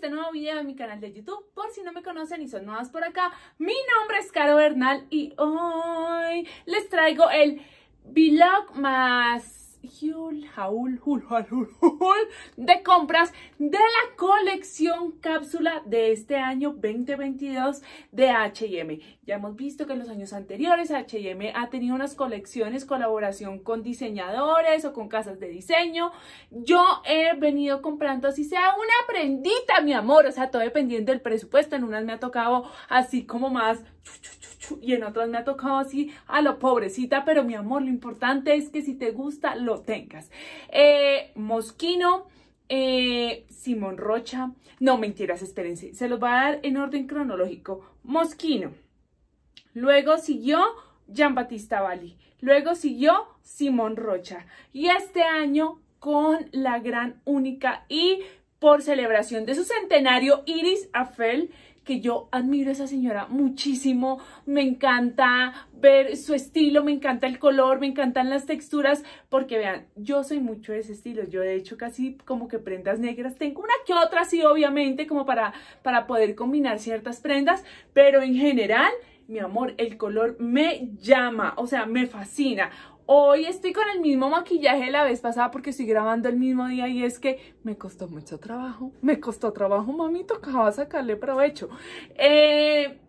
este nuevo video de mi canal de YouTube, por si no me conocen y son nuevas por acá. Mi nombre es Caro Bernal y hoy les traigo el vlog más de compras de la colección cápsula de este año 2022 de H&M. Ya hemos visto que en los años anteriores H&M ha tenido unas colecciones, colaboración con diseñadores o con casas de diseño. Yo he venido comprando así sea una prendita, mi amor, o sea, todo dependiendo del presupuesto. En unas me ha tocado así como más y en otras me ha tocado así a lo pobrecita, pero mi amor, lo importante es que si te gusta, lo tengas. Eh, Mosquino. Eh, Simón Rocha, no mentiras, espérense, se los va a dar en orden cronológico. Mosquino, luego siguió Jean Batista Bali, luego siguió Simón Rocha y este año con la gran única y por celebración de su centenario, Iris Afel, que yo admiro a esa señora muchísimo, me encanta ver su estilo, me encanta el color, me encantan las texturas, porque vean, yo soy mucho de ese estilo, yo de hecho casi como que prendas negras, tengo una que otra sí obviamente como para, para poder combinar ciertas prendas, pero en general mi amor, el color me llama, o sea, me fascina. Hoy estoy con el mismo maquillaje de la vez pasada porque estoy grabando el mismo día y es que me costó mucho trabajo. Me costó trabajo, mami, tocaba sacarle provecho. Eh,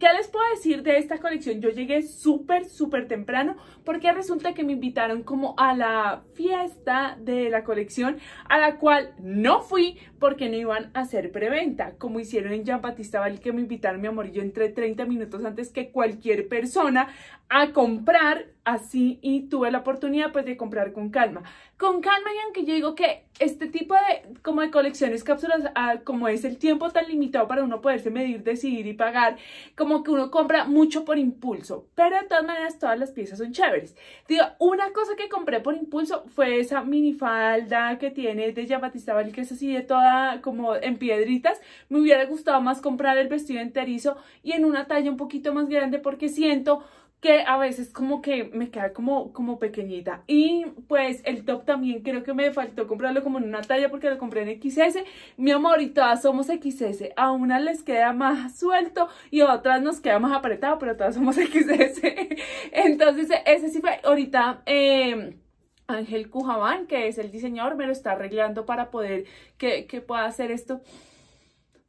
¿Qué les puedo decir de esta colección? Yo llegué súper, súper temprano porque resulta que me invitaron como a la fiesta de la colección a la cual no fui porque no iban a hacer preventa, como hicieron en Jean Batista Val que me invitaron, mi amor, yo entré 30 minutos antes que cualquier persona a comprar así y tuve la oportunidad pues de comprar con calma con calma y aunque yo digo que este tipo de como de colecciones cápsulas ah, como es el tiempo tan limitado para uno poderse medir decidir y pagar como que uno compra mucho por impulso pero de todas maneras todas las piezas son chéveres digo una cosa que compré por impulso fue esa minifalda que tiene de Yabatistaba que es así de toda como en piedritas me hubiera gustado más comprar el vestido enterizo y en una talla un poquito más grande porque siento que a veces como que me queda como, como pequeñita. Y pues el top también creo que me faltó comprarlo como en una talla porque lo compré en XS. Mi amor, y todas somos XS. A unas les queda más suelto y a otras nos queda más apretado, pero todas somos XS. Entonces ese sí fue ahorita... Em, Ángel Cujabán, que es el diseñador, me lo está arreglando para poder que, pueda hacer esto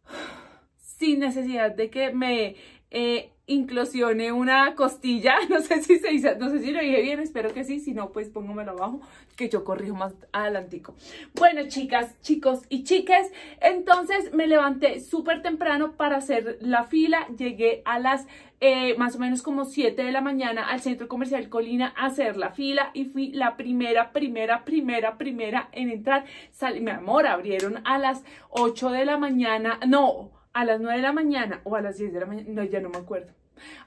sin necesidad de que me eh, inclusioné una costilla, no sé si se dice, no sé si lo dije bien, espero que sí, si no pues póngamelo abajo que yo corrijo más adelantico. Bueno chicas, chicos y chiques, entonces me levanté súper temprano para hacer la fila, llegué a las eh, más o menos como 7 de la mañana al centro comercial Colina a hacer la fila y fui la primera, primera, primera, primera en entrar. Sal, mi amor, abrieron a las 8 de la mañana, no, a las 9 de la mañana o a las 10 de la mañana, no, ya no me acuerdo.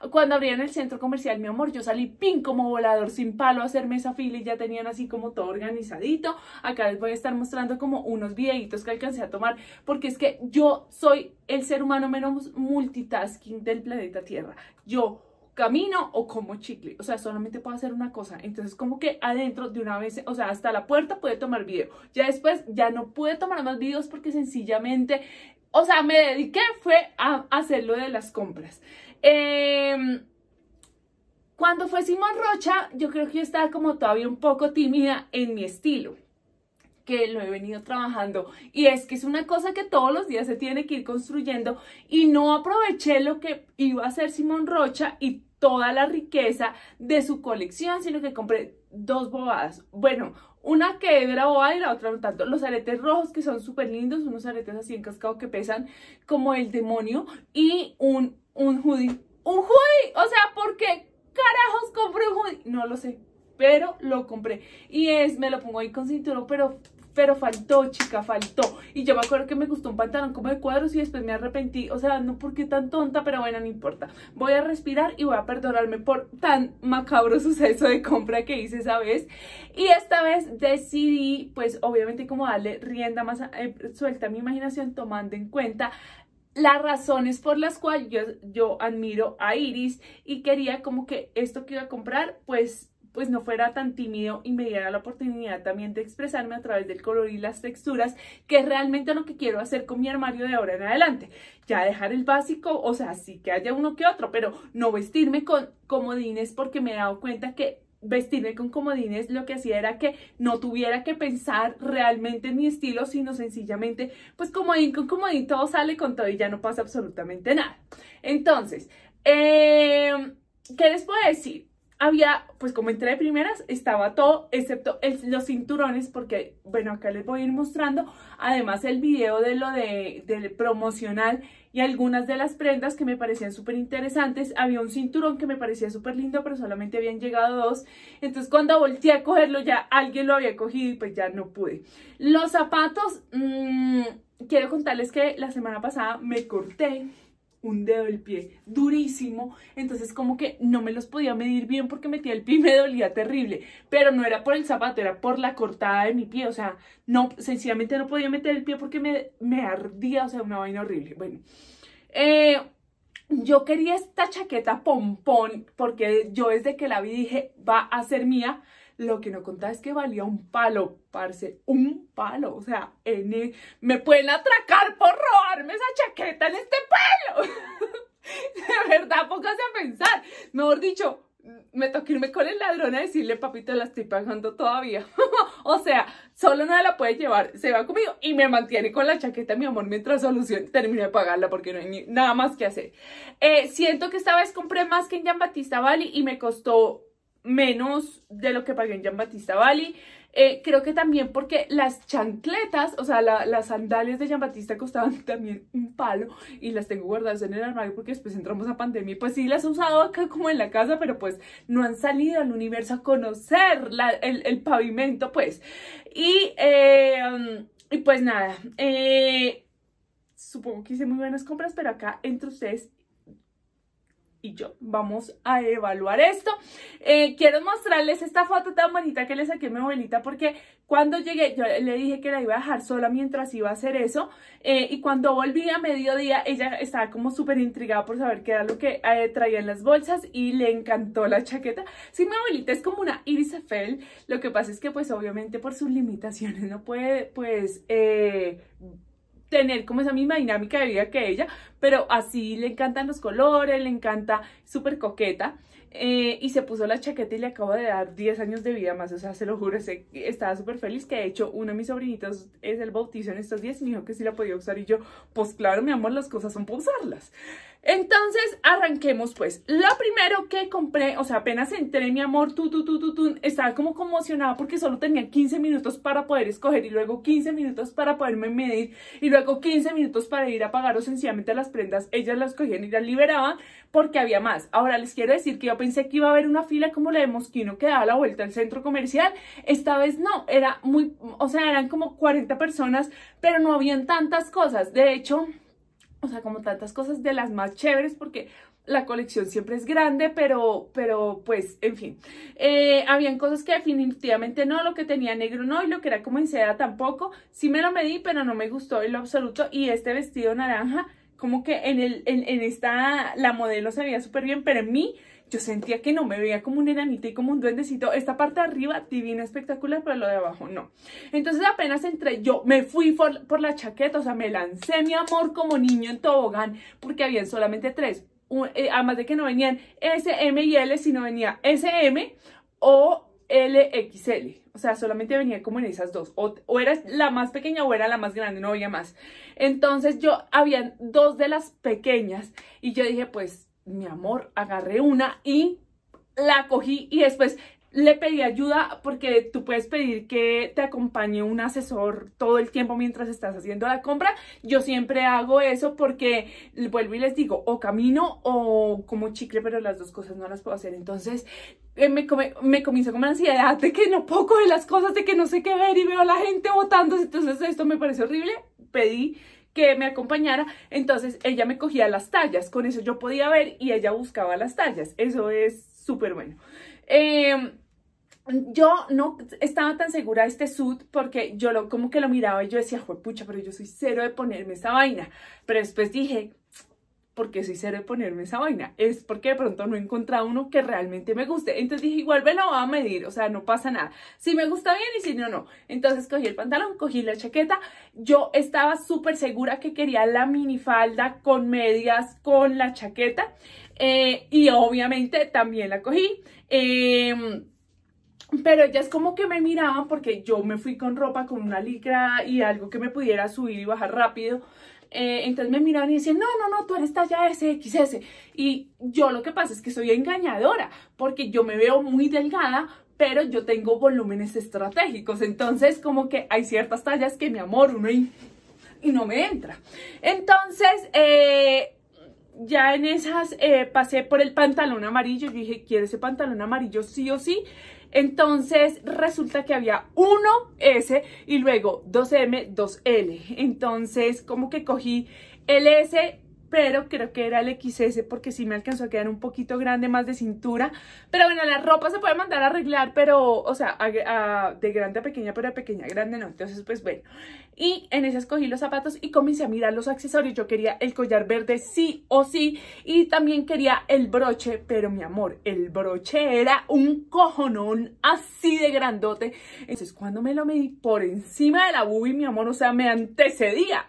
Cuando abrían el centro comercial, mi amor, yo salí pin como volador sin palo a hacerme esa fila y ya tenían así como todo organizadito. Acá les voy a estar mostrando como unos videitos que alcancé a tomar porque es que yo soy el ser humano menos multitasking del planeta Tierra. Yo camino o como chicle, o sea, solamente puedo hacer una cosa, entonces como que adentro de una vez, o sea, hasta la puerta puede tomar video, ya después ya no puede tomar más videos porque sencillamente o sea, me dediqué fue a lo de las compras. Em, cuando fue Simón Rocha, yo creo que yo estaba como todavía un poco tímida en mi estilo que lo he venido trabajando y es que es una cosa que todos los días se tiene que ir construyendo y no aproveché lo que iba a hacer Simón Rocha y toda la riqueza de su colección, sino que compré dos bobadas. Bueno, una que era boba y la otra no tanto. Los aretes rojos que son súper lindos, unos aretes así en cascado que pesan como el demonio. Y un, un hoodie. ¡Un hoodie! O sea, ¿por qué carajos compré un hoodie? No lo sé, pero lo compré. Y es, me lo pongo ahí con cinturón, pero pero faltó, chica, faltó. Y yo me acuerdo que me gustó un pantalón como de cuadros y después me arrepentí. O sea, no porque tan tonta, pero bueno, no importa. Voy a respirar y voy a perdonarme por tan macabro suceso de compra que hice esa vez. Y esta vez decidí, pues obviamente como darle rienda más eh, suelta a mi imaginación tomando en cuenta las razones por las cuales yo admiro a Iris y quería como que esto que iba a comprar pues pues no fuera tan tímido y me diera la oportunidad también de expresarme a través del color y las texturas, que es realmente lo que quiero hacer con mi armario de ahora en adelante. Ya dejar el básico, o sea, sí que haya uno que otro, pero no vestirme con comodines porque me he dado cuenta que vestirme con comodines lo que hacía era que no tuviera que pensar realmente en mi estilo, sino sencillamente, pues comodín con comodín, todo sale con todo y ya no pasa absolutamente nada. Entonces, em, ¿qué les puedo decir? había, pues como entré de primeras, estaba todo, excepto los cinturones, porque, bueno, acá les voy a ir mostrando, además el video de lo de, del promocional y algunas de las prendas que me parecían súper interesantes, había un cinturón que me parecía súper lindo, pero solamente habían llegado dos, entonces cuando volteé a cogerlo ya alguien lo había cogido y pues ya no pude. Los zapatos, mm, quiero contarles que la semana pasada me corté, un dedo del pie durísimo, entonces como que no me los podía medir bien porque metía el pie y me dolía terrible, pero no era por el zapato, era por la cortada de mi pie, o sea, no, sencillamente no podía meter el pie porque me, ardía, o sea, una vaina horrible. Bueno, eh, yo quería esta chaqueta pompón porque yo desde que la vi dije, va a ser mía, lo que no contaba es que valía un palo, parce, un palo. O sea, N, me pueden atracar por robarme esa chaqueta en este palo. de verdad, póngase a pensar. Mejor dicho, me toqué irme con el ladrón a decirle, papito, la estoy pagando todavía. o sea, solo nada la puede llevar, se va conmigo y me mantiene con la chaqueta, mi amor, mientras solución termino de pagarla porque no hay nada más que hacer. Eh, siento que esta vez compré más que en Jean Batista Valley y me costó menos de lo que pagué en Giambattista Bali. Eh, creo que también porque las chancletas, o sea, las sandalias de Giambattista costaban también un palo y las tengo guardadas en el armario porque después entramos a pandemia pues sí las he usado acá como en la casa, pero pues no han salido al universo a conocer el, pavimento, pues. Y, em, y pues nada, eh, supongo que hice muy buenas compras, pero acá entre ustedes y yo vamos a evaluar esto. Eh, quiero mostrarles esta foto tan bonita que le saqué a mi abuelita porque cuando llegué yo le dije que la iba a dejar sola mientras iba a hacer eso eh, y cuando volví a mediodía ella estaba como súper intrigada por saber qué era lo que eh, traía en las bolsas y le encantó la chaqueta. Sí, mi abuelita es como una Iris Eiffel, lo que pasa es que pues obviamente por sus limitaciones no puede pues tener como esa misma dinámica de vida que ella, pero así le encantan los colores, le encanta, súper coqueta. Eh, y se puso la chaqueta y le acabo de dar 10 años de vida más, o sea, se lo juro, se, estaba súper feliz, que de hecho uno de mis sobrinitos es el bautizo en estos días y me dijo que sí la podía usar y yo, pues claro, mi amor, las cosas son para usarlas. Entonces, arranquemos pues. Lo primero que compré, o sea, apenas entré, mi amor, tu, tu, tu, tu, estaba como conmocionada porque solo tenía 15 minutos para poder escoger y luego 15 minutos para poderme medir y luego 15 minutos para ir a pagar o sencillamente las prendas, ellas las cogían y las liberaban porque había más. Ahora les quiero decir que yo pensé que iba a haber una fila como la de Mosquino que daba la vuelta al centro comercial. Esta vez no, era muy, o sea, eran como 40 personas, pero no habían tantas cosas. De hecho, o sea, como tantas cosas de las más chéveres porque la colección siempre es grande, pero, pero pues, en fin. Eh, habían cosas que definitivamente no, lo que tenía negro no, y lo que era como en seda tampoco. Sí me lo medí, pero no me gustó en lo absoluto. Y este vestido naranja, como que en, el, en, en esta, la modelo se veía súper bien, pero en mí yo sentía que no me veía como un enanito y como un duendecito. Esta parte de arriba divina, espectacular, pero lo de abajo no. Entonces apenas entré, yo me fui por, la chaqueta, o sea, me lancé mi amor como niño en tobogán, porque habían solamente tres. Eh, además de que no venían S, M y L, sino venía SM M o LXL. O sea, solamente venía como en esas dos. O, era la más pequeña o era la más grande, no había más. Entonces yo, habían dos de las pequeñas y yo dije, pues mi amor, agarré una y la cogí y después le pedí ayuda porque tú puedes pedir que te acompañe un asesor todo el tiempo mientras estás haciendo la compra. Yo siempre hago eso porque vuelvo y les digo, o camino o como chicle, pero las dos cosas no las puedo hacer. Entonces eh, me, comienzo con ansiedad de que no puedo de las cosas, de que no sé qué ver y veo a la gente votando. Entonces esto me parece horrible. Pedí que me acompañara, entonces ella me cogía las tallas, con eso yo podía ver y ella buscaba las tallas, eso es súper bueno. Em, yo no estaba tan segura de este suit porque yo lo, como que lo miraba y yo decía, pucha, pero yo soy cero de ponerme esa vaina. Pero después dije, porque soy cero de ponerme esa vaina. Es porque de pronto no he encontrado uno que realmente me guste. Entonces dije, igual me lo voy a medir, o sea, no pasa nada. Si me gusta bien y si no, no. Entonces cogí el pantalón, cogí la chaqueta. Yo estaba súper segura que quería la minifalda con medias, con la chaqueta. Eh, y obviamente también la cogí. pero em, pero ellas como que me miraban porque yo me fui con ropa, con una licra y algo que me pudiera subir y bajar rápido. Eh, entonces me miraban y decían, no, no, no, tú eres talla SXS. Y yo lo que pasa es que soy engañadora, porque yo me veo muy delgada, pero yo tengo volúmenes estratégicos. Entonces, como que hay ciertas tallas que mi amor, uno y, no me entra. Entonces, eh, ya en esas eh, pasé por el pantalón amarillo. y dije, quiero ese pantalón amarillo sí o sí. Entonces resulta que había 1S y luego 2M, 2L. Entonces como que cogí el S pero creo que era el XS porque sí me alcanzó a quedar un poquito grande, más de cintura. Pero bueno, la ropa se puede mandar a arreglar, pero, o sea, de grande a pequeña, pero de pequeña a grande no. Entonces, pues bueno. Y en ese escogí los zapatos y comencé a mirar los accesorios. Yo quería el collar verde sí o sí y también quería el broche, pero mi amor, el broche era un cojonón así de grandote. Entonces, cuando me lo medí por encima de la bubi, mi amor, o sea, me antecedía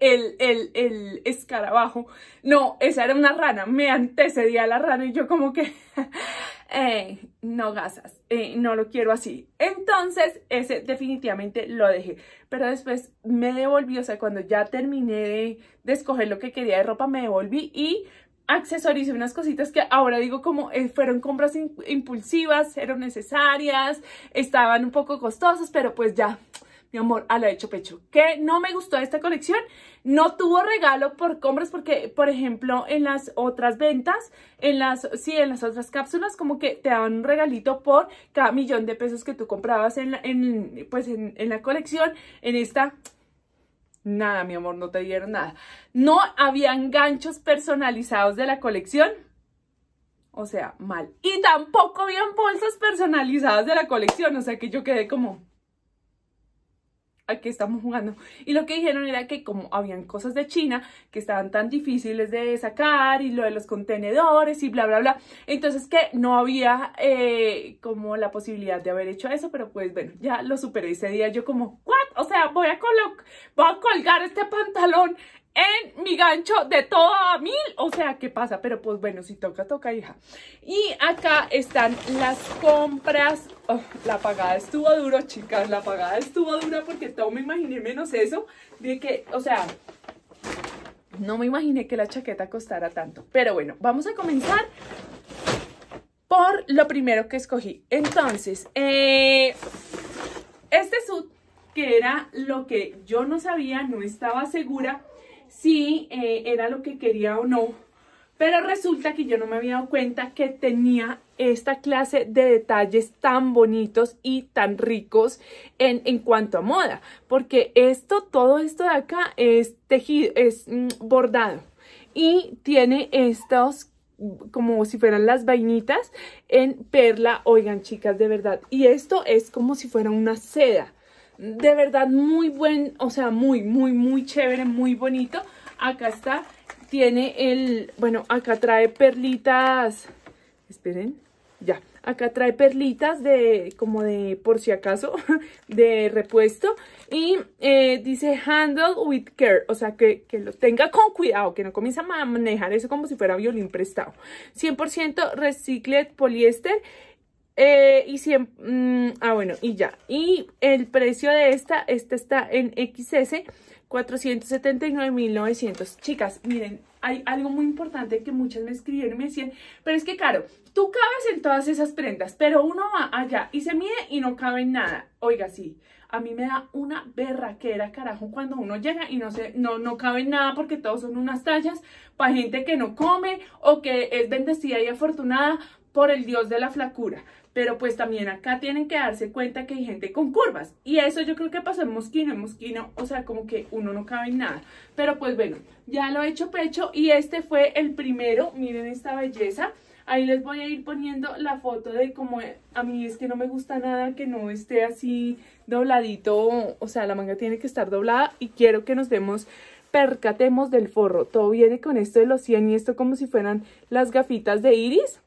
el, escarabajo. No, esa era una rana, me antecedía la rana y yo como que, eh, no gasas, eh, no lo quiero así. Entonces, ese definitivamente lo dejé. Pero después me devolví, o sea, cuando ya terminé de, escoger lo que quería de ropa, me devolví y accesorice unas cositas que ahora digo como eh, fueron compras impulsivas, eran necesarias, estaban un poco costosas, pero pues ya mi amor, a la hecho pecho. que no me gustó esta colección? No tuvo regalo por compras porque, por ejemplo, en las otras ventas, en las, sí, en las otras cápsulas, como que te daban un regalito por cada millón de pesos que tú comprabas en la, pues en la colección. En esta, nada, mi amor, no te dieron nada. No habían ganchos personalizados de la colección. O sea, mal. Y tampoco habían bolsas personalizadas de la colección. O sea que yo quedé como, aquí estamos jugando. Y lo que dijeron era que como habían cosas de China que estaban tan difíciles de sacar y lo de los contenedores y bla, bla, bla, entonces que no había eh, como la posibilidad de haber hecho eso, pero pues bueno, ya lo superé ese día yo como, ¿what? O sea, voy a, voy a colgar este pantalón en mi gancho de a mil. O sea, ¿qué pasa? Pero pues bueno, si toca, toca, hija. Y acá están las compras. Oh, la pagada estuvo duro, chicas. La pagada estuvo dura porque todo me imaginé menos eso. De que, o sea, no me imaginé que la chaqueta costara tanto. Pero bueno, vamos a comenzar por lo primero que escogí. Entonces, eh, este suit, que era lo que yo no sabía, no estaba segura si eh, era lo que quería o no. Pero resulta que yo no me había dado cuenta que tenía esta clase de detalles tan bonitos y tan ricos en, cuanto a moda. Porque esto, todo esto de acá es tejido, es mm, bordado. Y tiene estos como si fueran las vainitas en perla, oigan chicas, de verdad. Y esto es como si fuera una seda de verdad muy buen, o sea, muy, muy, muy chévere, muy bonito. Acá está, tiene el, bueno, acá trae perlitas, esperen, ya. Acá trae perlitas de, como de, por si acaso, de repuesto. Y eh, dice handle with care, o sea, que, que, lo tenga con cuidado, que no comience a manejar eso como si fuera violín prestado. 100% reciclet poliéster eh, y mm, ah bueno, y ya. Y el precio de esta, esta está en XS, 479.900. Chicas, miren, hay algo muy importante que muchas me escribieron y me decían, pero es que claro, tú cabes en todas esas prendas, pero uno va allá y se mide y no cabe en nada. Oiga, sí, a mí me da una berraquera, carajo, cuando uno llega y no, se, no, no cabe nada porque todos son unas tallas para gente que no come o que es bendecida y afortunada, por el dios de la flacura. Pero pues también acá tienen que darse cuenta que hay gente con curvas. Y eso yo creo que pasó en Mosquino, en Mosquino, o sea, como que uno no cabe en nada. Pero pues bueno, ya lo he hecho pecho y este fue el primero. Miren esta belleza. Ahí les voy a ir poniendo la foto de como... E- a mí es que no me gusta nada que no esté así dobladito. O sea, la manga tiene que estar doblada y quiero que nos demos percatemos del forro. Todo viene con esto de los 100 y esto como si fueran las gafitas de iris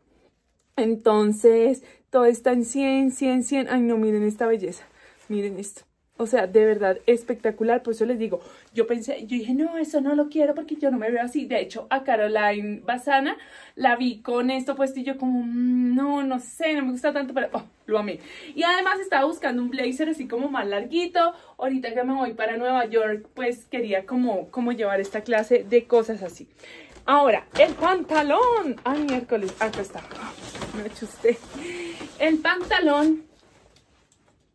entonces, todo está en 100, 100, 100. Ay, no, miren esta belleza. Miren esto. O sea, de verdad, espectacular. Por eso les digo, yo pensé, yo dije, no, eso no lo quiero porque yo no me veo así. De hecho, a Caroline Basana la vi con esto puesto y yo como, mm, no, no sé, no me gusta tanto, pero oh, lo amé. Y además estaba buscando un blazer así como más larguito. Ahorita que me voy para Nueva York, pues quería como, como llevar esta clase de cosas así. Ahora, el pantalón. Ay, miércoles. Ah, acá está. Me usted El pantalón.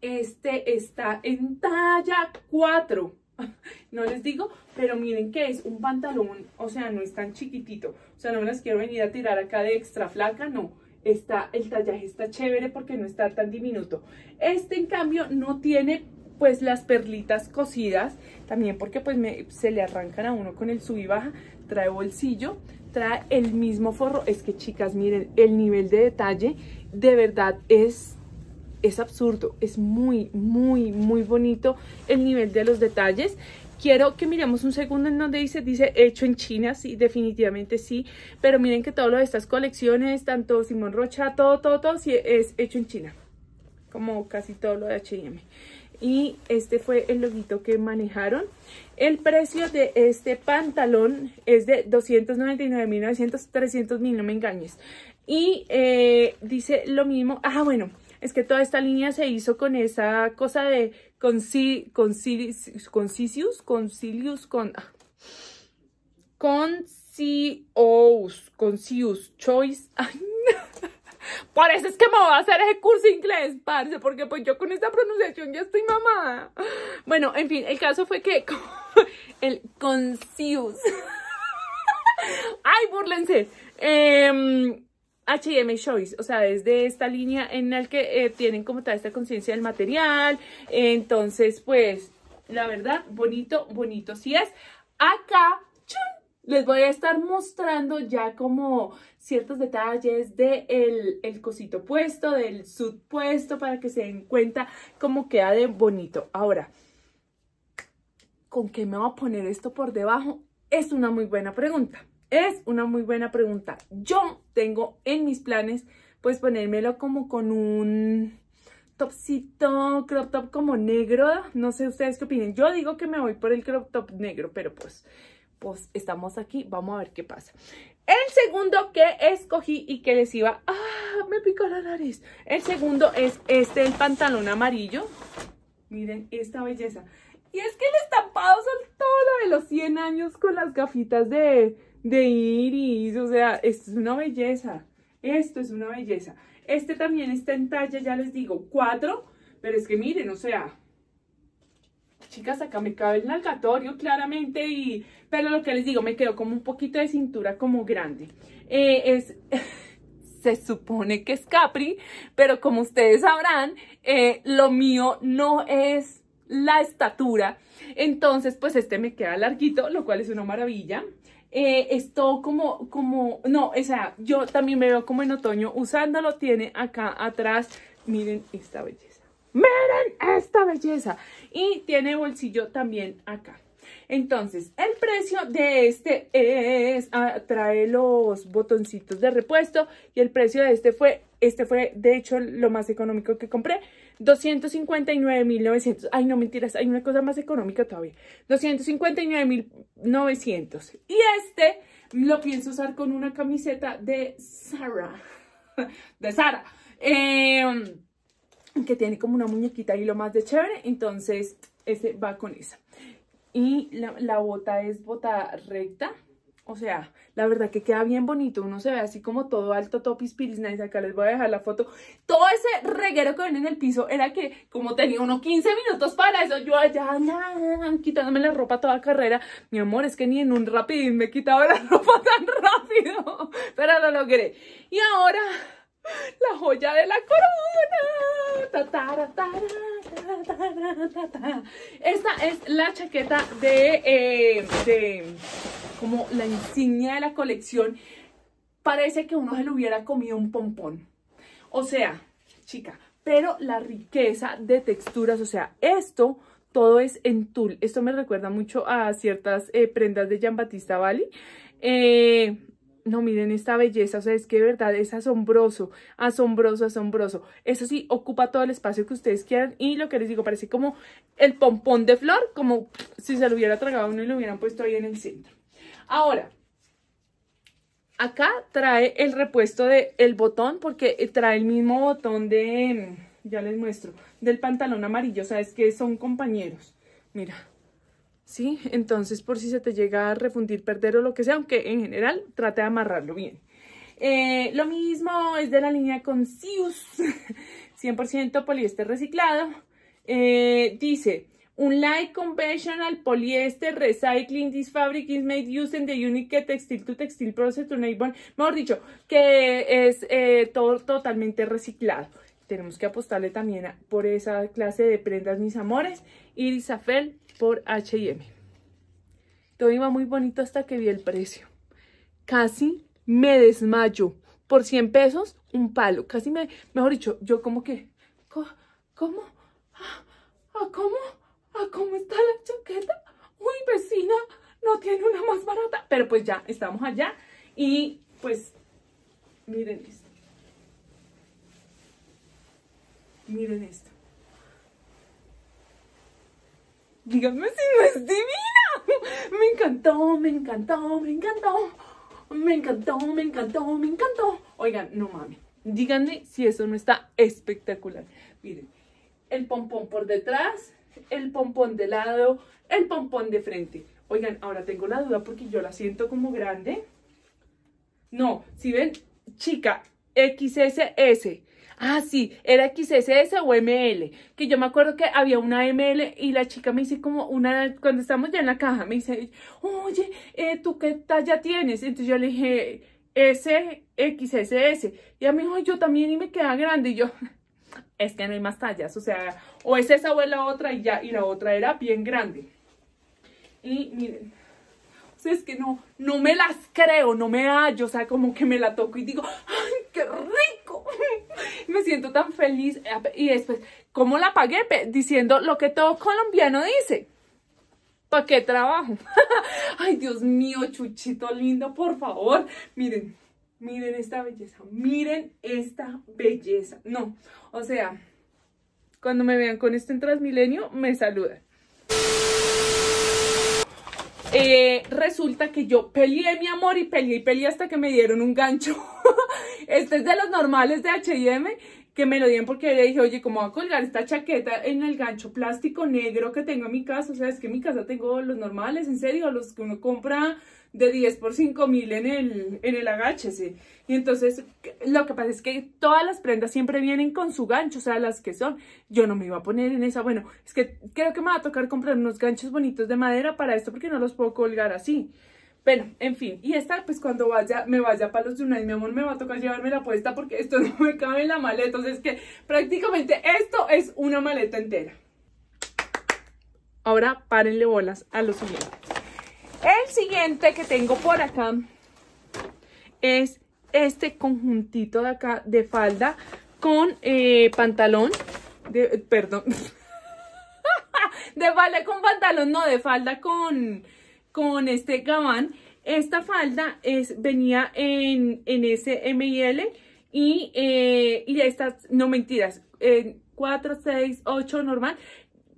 Este está en talla 4. no les digo, pero miren que es un pantalón, o sea, no es tan chiquitito, o sea, no me las quiero venir a tirar acá de extra flaca, no, está, el tallaje está chévere porque no está tan diminuto. Este, en cambio, no tiene pues las perlitas cosidas, también porque pues se le arrancan a uno con el sub y baja, trae bolsillo, trae el mismo forro, es que chicas, miren, el nivel de detalle de verdad es es absurdo, es muy, muy, muy bonito el nivel de los detalles. Quiero que miremos un segundo en donde dice, dice hecho en China, sí, definitivamente sí, pero miren que todo lo de estas colecciones, tanto Simón Rocha, todo, todo, todo, sí es hecho en China, como casi todo lo de H&M y este fue el loguito que manejaron. El precio de este pantalón es de 299.900, 300.000, no me engañes. Y eh, dice lo mismo, ah bueno, es que toda esta línea se hizo con esa cosa de conci, concilius, concilius, concilius, con... Ah, concius, concius, choice. Ay, Por eso es que me voy a hacer ese curso inglés, parce, porque pues yo con esta pronunciación ya estoy mamada. Bueno, en fin, el caso fue que el concius. Ay, burlense. Eh, H&M Choice, o sea, es de esta línea en la que eh, tienen como toda esta conciencia del material, entonces, pues, la verdad, bonito, bonito sí es. Acá, ¡chun! les voy a estar mostrando ya como ciertos detalles del de el cosito puesto, del sud puesto, para que se den cuenta cómo queda de bonito. Ahora, ¿con qué me voy a poner esto por debajo? Es una muy buena pregunta. Es una muy buena pregunta. Yo tengo en mis planes, pues ponérmelo como con un topcito, crop top como negro. No sé ustedes qué opinen. Yo digo que me voy por el crop top negro, pero pues, pues estamos aquí. Vamos a ver qué pasa. El segundo que escogí y que les iba... ¡Ah! Me picó la nariz. El segundo es este, el pantalón amarillo. Miren esta belleza. Y es que el estampado son todo lo de los 100 años con las gafitas de de iris, o sea, esto es una belleza, esto es una belleza. Este también está en talla, ya les digo, 4, pero es que miren, o sea, chicas, acá me cabe el nalgatorio claramente, y, pero lo que les digo, me quedó como un poquito de cintura como grande. Eh, es... se supone que es Capri, pero como ustedes sabrán, eh, lo mío no es la estatura. Entonces, pues este me queda larguito, lo cual es una maravilla. Eh, esto como, como, no, o sea, yo también me veo como en otoño usándolo, tiene acá atrás, miren esta belleza, miren esta belleza, y tiene bolsillo también acá, entonces, el precio de este es, trae los botoncitos de repuesto y el precio de este fue, este fue de hecho lo más económico que compré, 259.900. Ay, no mentiras, hay una cosa más económica todavía, 259.900. Y este lo pienso usar con una camiseta de Sara, de Sara. Em, que tiene como una muñequita y lo más de chévere, entonces ese va con esa. Y la, bota es bota recta. O sea, la verdad que queda bien bonito. Uno se ve así como todo alto, topis, piris, nice. Acá les voy a dejar la foto. Todo ese reguero que ven en el piso era que como tenía unos 15 minutos para eso, yo allá quitándome la ropa toda carrera. Mi amor, es que ni en un rapidín me quitaba la ropa tan rápido. Pero lo logré. Y ahora, la joya de la corona. Esta es la chaqueta eh, de, como la insignia de la colección. Parece que uno se le hubiera comido un pompón. O sea, chica, pero la riqueza de texturas, o sea, esto todo es en tul. Esto me recuerda mucho a ciertas eh, prendas de Gian Battista Bali. Eh, no, miren esta belleza, o sea, es que de verdad es asombroso, asombroso, asombroso. Eso sí, ocupa todo el espacio que ustedes quieran y lo que les digo, parece como el pompón de flor, como si se lo hubiera tragado uno y lo hubieran puesto ahí en el centro. Ahora, acá trae el repuesto del el botón porque trae el mismo botón de, ya les muestro, del pantalón amarillo, o sea, es que son compañeros. Mira, ¿sí? Entonces, por si se te llega a refundir, perder o lo que sea, aunque en general trate de amarrarlo bien. Eh, lo mismo es de la línea con Sius, 100% poliéster reciclado. Eh, dice, un light conventional poliéster recycling this fabric is made using the unique textile to textile process to enable, mejor dicho, que es eh, todo totalmente reciclado. Tenemos que apostarle también por esa clase de prendas, mis amores. Iris Afel, por H&M. Todo iba muy bonito hasta que vi el precio. Casi me desmayo. Por 100 pesos, un palo. Casi me... Mejor dicho, yo como que... ¿Cómo? Ah, ah, ¿Cómo? ¿A ah, cómo? a cómo a cómo está la chaqueta? Uy, vecina, no tiene una más barata. Pero pues ya, estamos allá. Y pues, miren esto. Miren esto. díganme si no es divina. Me encantó, me encantó, me encantó. Me encantó, me encantó, me encantó. Oigan, no mames. Díganme si eso no está espectacular. Miren, el pompón por detrás, el pompón de lado, el pompón de frente. Oigan, ahora tengo la duda porque yo la siento como grande. No, si ven, chica, XSS ah, sí, era XSS o ML, que yo me acuerdo que había una ML y la chica me dice como una, cuando estamos ya en la caja, me dice, oye, eh, ¿tú qué talla tienes? Entonces yo le dije, SXSS, XSS, y a mí, dijo, yo también y me queda grande, y yo, es que no hay más tallas, o sea, o es esa o es la otra y ya, y la otra era bien grande. Y miren, o sea, es que no, no me las creo, no me yo, o sea, como que me la toco y digo, ¡ay, qué rico! me siento tan feliz. Eh, y después, ¿cómo la pagué? Diciendo lo que todo colombiano dice. ¿Para qué trabajo? Ay, Dios mío, chuchito lindo, por favor. Miren, miren esta belleza, miren esta belleza. No, o sea, cuando me vean con esto en Transmilenio, me saludan. Eh, resulta que yo peleé mi amor y peleé y peleé hasta que me dieron un gancho. este es de los normales de H&M que me lo dieron porque le dije, oye, ¿cómo va a colgar esta chaqueta en el gancho plástico negro que tengo en mi casa? O sea, es que en mi casa tengo los normales, en serio, los que uno compra de 10 por 5 mil en el, en el agáchese. Y entonces, lo que pasa es que todas las prendas siempre vienen con su gancho, o sea, las que son. Yo no me iba a poner en esa, bueno, es que creo que me va a tocar comprar unos ganchos bonitos de madera para esto porque no los puedo colgar así. Bueno, en fin, y esta pues cuando vaya, me vaya para los Yunay, mi amor, me va a tocar llevarme la puesta porque esto no me cabe en la maleta, O sea, es que prácticamente esto es una maleta entera. Ahora párenle bolas a los siguiente. El siguiente que tengo por acá es este conjuntito de acá de falda con eh, pantalón, de, perdón, de falda con pantalón, no, de falda con con este gabán. Esta falda es, venía en, en ese y, y eh, estas, no mentiras, en 4, 6, 8 normal.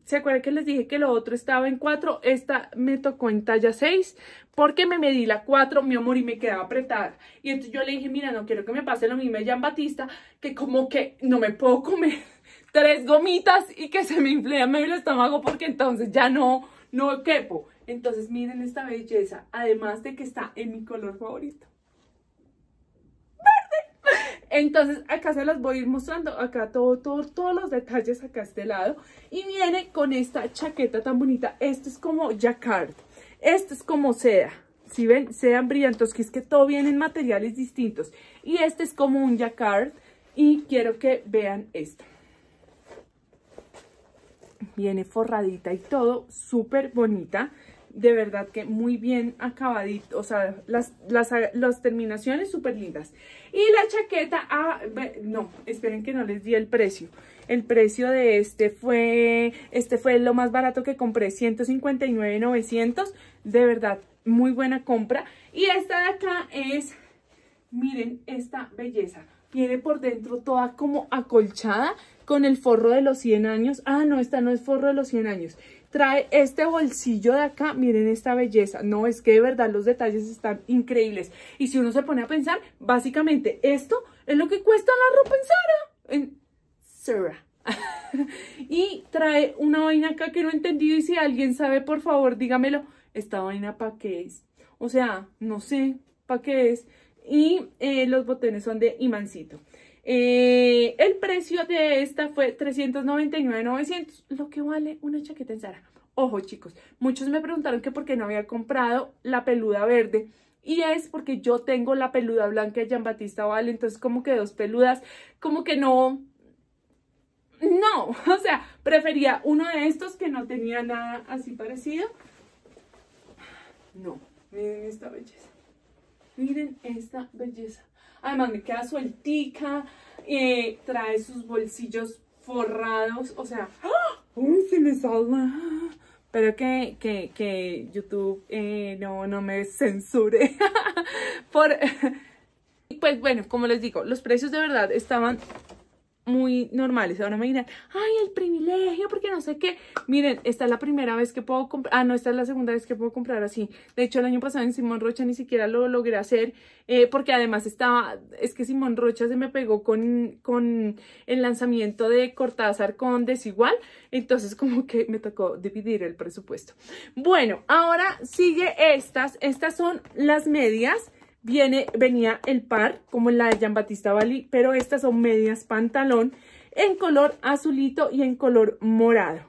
¿Se acuerdan que les dije que lo otro estaba en 4? Esta me tocó en talla 6 porque me medí la 4, mi amor, y me quedaba apretada. Y entonces yo le dije, mira, no quiero que me pase lo mismo a Jean Batista, que como que no me puedo comer tres gomitas y que se me inflea medio el estómago porque entonces ya no, no quepo. Entonces miren esta belleza, además de que está en mi color favorito. ¡Verde! Entonces acá se las voy a ir mostrando, acá todo, todo, todos los detalles acá a este lado. Y viene con esta chaqueta tan bonita, este es como jacquard, este es como seda. Si ven, sean brillantes, que es que todo viene en materiales distintos. Y este es como un jacquard y quiero que vean esto viene forradita y todo, súper bonita de verdad que muy bien acabadito, o sea, las, terminaciones súper lindas. Y la chaqueta, ah, no, esperen que no les di el precio. El precio de este fue, este fue lo más barato que compré, 159.900, de verdad, muy buena compra. Y esta de acá es, miren esta belleza, tiene por dentro toda como acolchada, con el forro de los 100 años. Ah, no, esta no es forro de los 100 años. Trae este bolsillo de acá, miren esta belleza. No, es que de verdad los detalles están increíbles. Y si uno se pone a pensar, básicamente esto es lo que cuesta la ropa en Sara. En y trae una vaina acá que no he entendido y si alguien sabe, por favor, dígamelo. Esta vaina para qué es. O sea, no sé para qué es. Y eh, los botones son de imancito. Eh, el precio de esta fue 399.900, lo que vale una chaqueta en Zara. Ojo chicos, muchos me preguntaron que por qué no había comprado la peluda verde. Y es porque yo tengo la peluda blanca de Jean Batista Vale, entonces como que dos peludas, como que no, no, o sea, prefería uno de estos que no tenía nada así parecido. No, miren esta belleza. Miren esta belleza además me queda sueltica, eh, trae sus bolsillos forrados, o sea, ¡ah! ¡Uy, se me salva! Pero que, YouTube eh, no, no me censure por... Pues bueno, como les digo, los precios de verdad estaban muy normales. Ahora me dirán, ay, el privilegio, porque no sé qué. Miren, esta es la primera vez que puedo comprar, ah, no, esta es la segunda vez que puedo comprar así. De hecho, el año pasado en Simón Rocha ni siquiera lo logré hacer, eh, porque además estaba, es que Simón Rocha se me pegó con, con el lanzamiento de Cortázar con Desigual, entonces como que me tocó dividir el presupuesto. Bueno, ahora sigue estas, estas son las medias viene, venía el par, como la de Jean Batista Bali, pero estas son medias pantalón en color azulito y en color morado.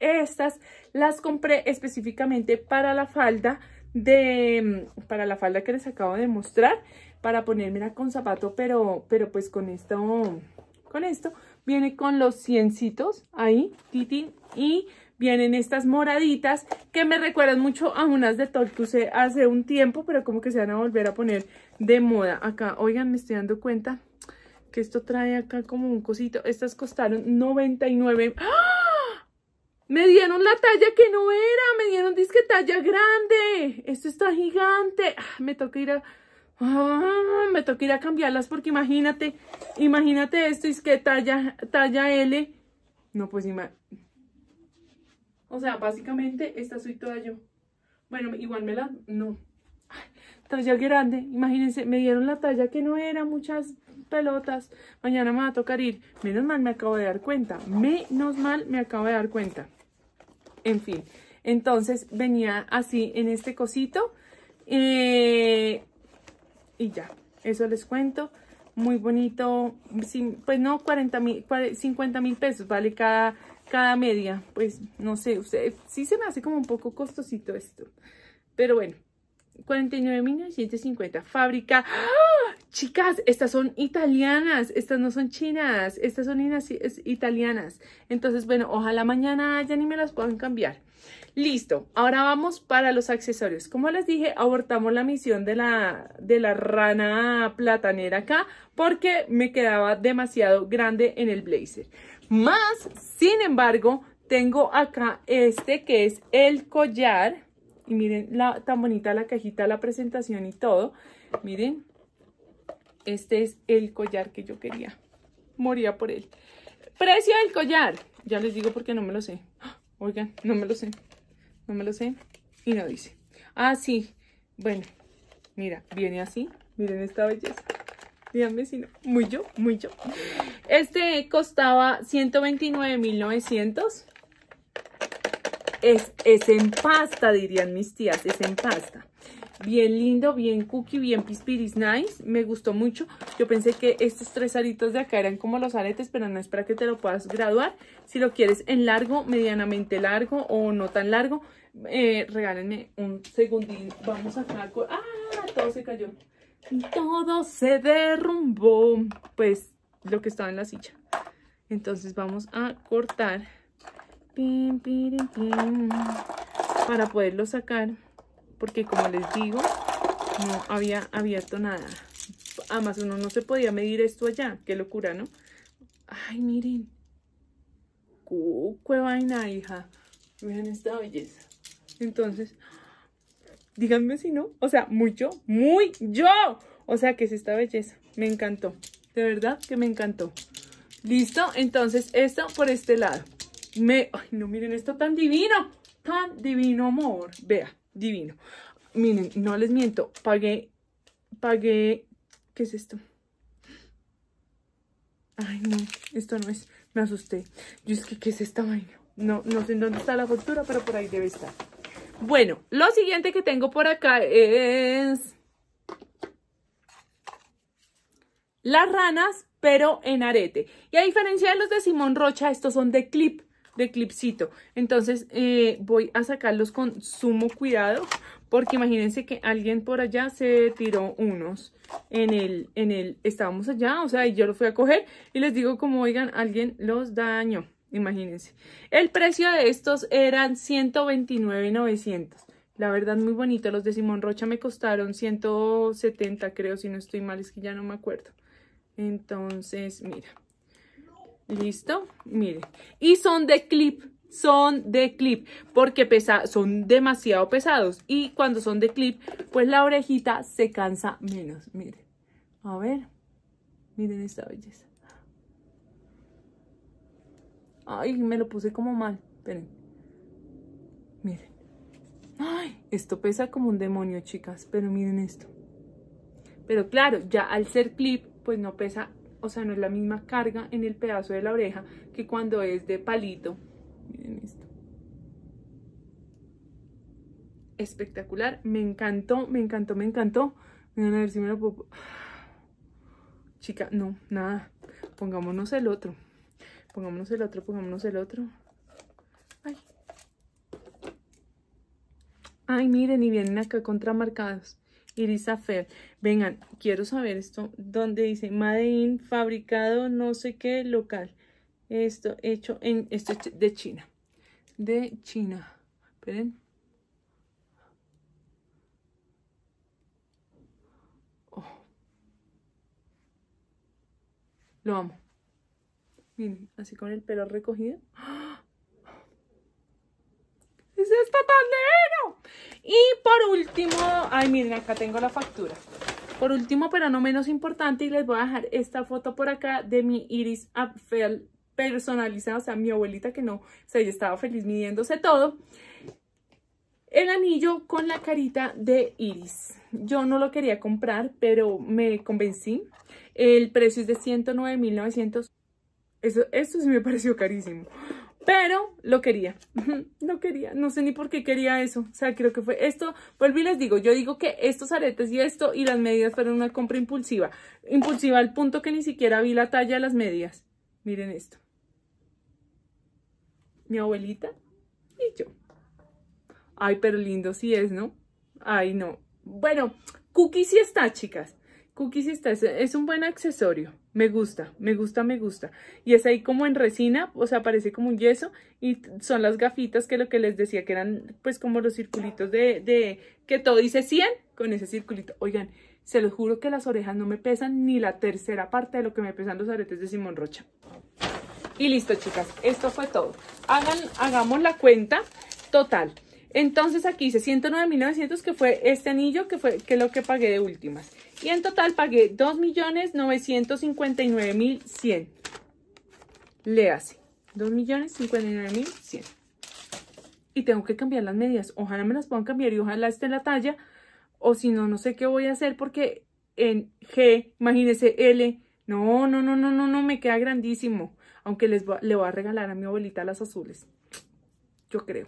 Estas las compré específicamente para la falda de mm, para la falda que les acabo de mostrar para ponérmela con zapato pero pero pues con esto con esto viene con los ciencitos ahí titín, y vienen estas moraditas que me recuerdan mucho a unas de usé hace un tiempo, pero como que se van a volver a poner de moda acá. Oigan, me estoy dando cuenta que esto trae acá como un cosito. Estas costaron 99. ¡Ah! Me dieron la talla que no era, me dieron disque talla grande. Esto está gigante. Ah, me toca ir a... Ah, me toca ir a cambiarlas porque imagínate, imagínate esto, es talla, talla L. No, pues imagínate. O sea, básicamente esta soy toda yo. Bueno, igual me la... No. Ay, talla grande. Imagínense, me dieron la talla que no era muchas pelotas. Mañana me va a tocar ir. Menos mal me acabo de dar cuenta. Menos mal me acabo de dar cuenta. En fin. Entonces venía así en este cosito. Eh, y ya, eso les cuento. Muy bonito. Sin, pues no, 40 mil, 50 mil pesos vale cada cada media. Pues no sé, usted, sí se me hace como un poco costosito esto. Pero bueno, 49.950. Fábrica. ¡Ah! Chicas, estas son italianas, estas no son chinas, estas son italianas. Entonces, bueno, ojalá mañana ya ni me las puedan cambiar. Listo, ahora vamos para los accesorios. Como les dije, abortamos la misión de la, de la rana platanera acá porque me quedaba demasiado grande en el blazer. Más, sin embargo, tengo acá este que es el collar. Y miren la, tan bonita la cajita, la presentación y todo. Miren, este es el collar que yo quería. Moría por él. Precio del collar. Ya les digo porque no me lo sé. Oigan, no me lo sé. No me lo sé. Y no dice. Ah, sí. Bueno, mira, viene así. Miren esta belleza díganme si no, muy yo, muy yo. Este costaba 129.900. Es, es en pasta, dirían mis tías, es en pasta. Bien lindo, bien cookie, bien pispiris nice. Me gustó mucho. Yo pensé que estos tres aritos de acá eran como los aretes, pero no es para que te lo puedas graduar. Si lo quieres en largo, medianamente largo o no tan largo, eh, regálenme un segundín. Vamos acá. ¡Ah! Todo se cayó todo se derrumbó, pues lo que estaba en la silla. Entonces vamos a cortar para poderlo sacar, porque como les digo, no había abierto nada. Además uno no se podía medir esto allá, qué locura, ¿no? Ay, miren. ¡Qué vaina, hija! Vean esta belleza. Entonces, Díganme si no. O sea, mucho, muy yo. O sea, que es esta belleza. Me encantó. De verdad que me encantó. Listo, entonces esto por este lado. Me, ay, no, miren esto tan divino. Tan divino, amor. Vea, divino. Miren, no les miento. Pagué, pagué, ¿qué es esto? Ay, no, esto no es. Me asusté. Yo es que, ¿qué es esta vaina? No, no sé dónde está la factura, pero por ahí debe estar. Bueno, lo siguiente que tengo por acá es las ranas, pero en arete. Y a diferencia de los de Simón Rocha, estos son de clip, de clipcito. Entonces eh, voy a sacarlos con sumo cuidado, porque imagínense que alguien por allá se tiró unos en el, en el, estábamos allá, o sea, yo los fui a coger y les digo como, oigan, alguien los dañó imagínense. El precio de estos eran 129.900. La verdad, muy bonito. Los de Simón Rocha me costaron 170, creo, si no estoy mal, es que ya no me acuerdo. Entonces, mira. ¿Listo? Mire. Y son de clip. Son de clip. Porque pesa, son demasiado pesados. Y cuando son de clip, pues la orejita se cansa menos. Miren. A ver. Miren esta belleza. Ay, me lo puse como mal. Esperen. Miren. Ay, esto pesa como un demonio, chicas. Pero miren esto. Pero claro, ya al ser clip, pues no pesa, o sea, no es la misma carga en el pedazo de la oreja que cuando es de palito. Miren esto. Espectacular, me encantó, me encantó, me encantó. Miren a ver si me lo puedo... Chica, no, nada. Pongámonos el otro. Pongámonos el otro, pongámonos el otro. Ay. Ay, miren, y vienen acá contramarcados. Irisa Vengan, quiero saber esto. Donde dice Made fabricado no sé qué local. Esto hecho en. Esto de China. De China. Esperen. Oh. Lo amo. Miren, así con el pelo recogido. ¡Es está tan Y por último, ay miren, acá tengo la factura. Por último, pero no menos importante, y les voy a dejar esta foto por acá de mi iris personalizada, o sea, mi abuelita que no, se sea, estado estaba feliz midiéndose todo. El anillo con la carita de iris. Yo no lo quería comprar, pero me convencí. El precio es de 109.900 esto sí me pareció carísimo. Pero lo quería, no quería, no sé ni por qué quería eso, o sea, creo que fue esto, vuelvo y les digo, yo digo que estos aretes y esto y las medias fueron una compra impulsiva, impulsiva al punto que ni siquiera vi la talla de las medias, miren esto, mi abuelita y yo, ay, pero lindo sí es, ¿no? Ay, no, bueno, Cookie sí está, chicas, Cookie sí está, es un buen accesorio me gusta, me gusta, me gusta. Y es ahí como en resina, o sea, parece como un yeso y son las gafitas que lo que les decía que eran pues como los circulitos de, que todo dice 100 con ese circulito. Oigan, se los juro que las orejas no me pesan ni la tercera parte de lo que me pesan los aretes de Simón Rocha. Y listo, chicas, esto fue todo. Hagan, hagamos la cuenta total. Entonces aquí hice 109.900 que fue este anillo que fue que lo que pagué de últimas. Y en total pagué 2.959.100. hace 2.059.100. Y tengo que cambiar las medias. Ojalá me las puedan cambiar y ojalá esté la talla. O si no, no sé qué voy a hacer porque en G, imagínese L. No, no, no, no, no, no, me queda grandísimo. Aunque les le voy a regalar a mi abuelita las azules. Yo creo.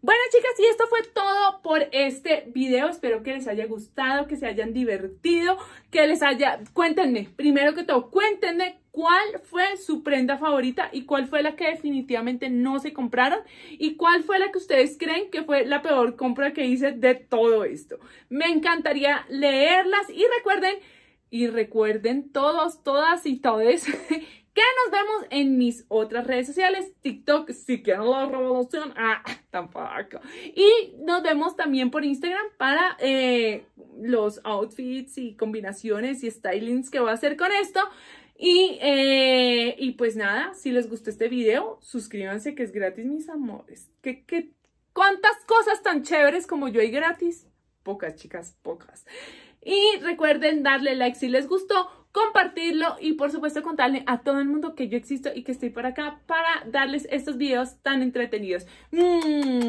Bueno, chicas, y esto fue todo por este video. Espero que les haya gustado, que se hayan divertido, que les haya... Cuéntenme, primero que todo, cuéntenme cuál fue su prenda favorita y cuál fue la que definitivamente no se compraron y cuál fue la que ustedes creen que fue la peor compra que hice de todo esto. Me encantaría leerlas y recuerden... Y recuerden todos, todas y todes Que nos vemos en mis otras redes sociales, TikTok, si quieren la revolución, ah, tampoco. Y nos vemos también por Instagram para eh, los outfits y combinaciones y stylings que voy a hacer con esto. Eh, y, pues nada, si les gustó este video, suscríbanse que es gratis, mis amores. ¿Qué, qué, cuántas cosas tan chéveres como yo hay gratis? Pocas, chicas, pocas. Y recuerden darle like si les gustó compartirlo y por supuesto contarle a todo el mundo que yo existo y que estoy por acá para darles estos videos tan entretenidos. Mm,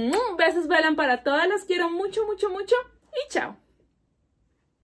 mm, besos vuelan para todas, los quiero mucho, mucho, mucho y chao.